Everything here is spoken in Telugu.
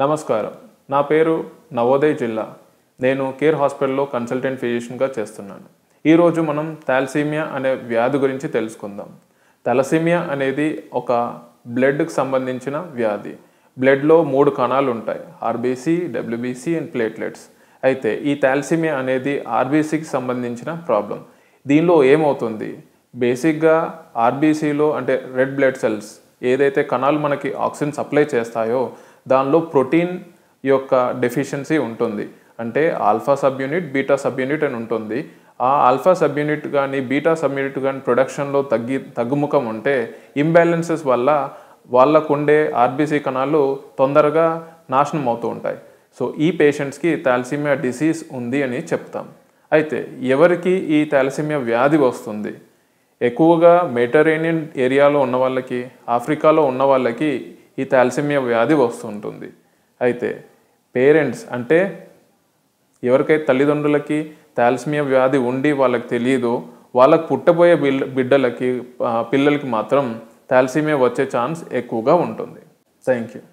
నమస్కారం నా పేరు నవోదయ్ జిల్లా నేను కేర్ హాస్పిటల్లో కన్సల్టెంట్ ఫిజిషియన్గా చేస్తున్నాను ఈరోజు మనం థాలసీమియా అనే వ్యాధి గురించి తెలుసుకుందాం థలసీమియా అనేది ఒక బ్లడ్కి సంబంధించిన వ్యాధి బ్లడ్లో మూడు కణాలు ఉంటాయి ఆర్బీసీ డబ్ల్యూబీసీ అండ్ ప్లేట్లెట్స్ అయితే ఈ థాలసీమియా అనేది ఆర్బీసీకి సంబంధించిన ప్రాబ్లం దీనిలో ఏమవుతుంది బేసిక్గా ఆర్బీసీలో అంటే రెడ్ బ్లడ్ సెల్స్ ఏదైతే కణాలు మనకి ఆక్సిజన్ సప్లై చేస్తాయో దానిలో ప్రోటీన్ యొక్క డెఫిషియన్సీ ఉంటుంది అంటే alpha sub unit beta sub unit అని ఉంటుంది ఆ ఆల్ఫా సబ్ యూనిట్ కానీ బీటా సబ్ యూనిట్ కానీ ప్రొడక్షన్లో తగ్గి తగ్గుముఖం ఉంటే ఇంబ్యాలెన్సెస్ వల్ల వాళ్ళకుండే ఆర్బీసీ కణాలు తొందరగా నాశనం అవుతూ ఉంటాయి సో ఈ పేషెంట్స్కి థాలసీమియా డిసీజ్ ఉంది అని చెప్తాం అయితే ఎవరికి ఈ థాలసీమియా వ్యాధి వస్తుంది ఎక్కువగా మెటరేనియన్ ఏరియాలో ఉన్న వాళ్ళకి ఆఫ్రికాలో ఉన్న వాళ్ళకి ఈ థాలసీమియా వ్యాధి వస్తుంటుంది అయితే పేరెంట్స్ అంటే ఎవరికైతే తల్లిదండ్రులకి థాలసీమియా వ్యాధి ఉండి వాళ్ళకి తెలియదో వాళ్ళకు పుట్టబోయే బిల్ బిడ్డలకి పిల్లలకి మాత్రం థాలసీమియా వచ్చే ఛాన్స్ ఎక్కువగా ఉంటుంది థ్యాంక్ యూ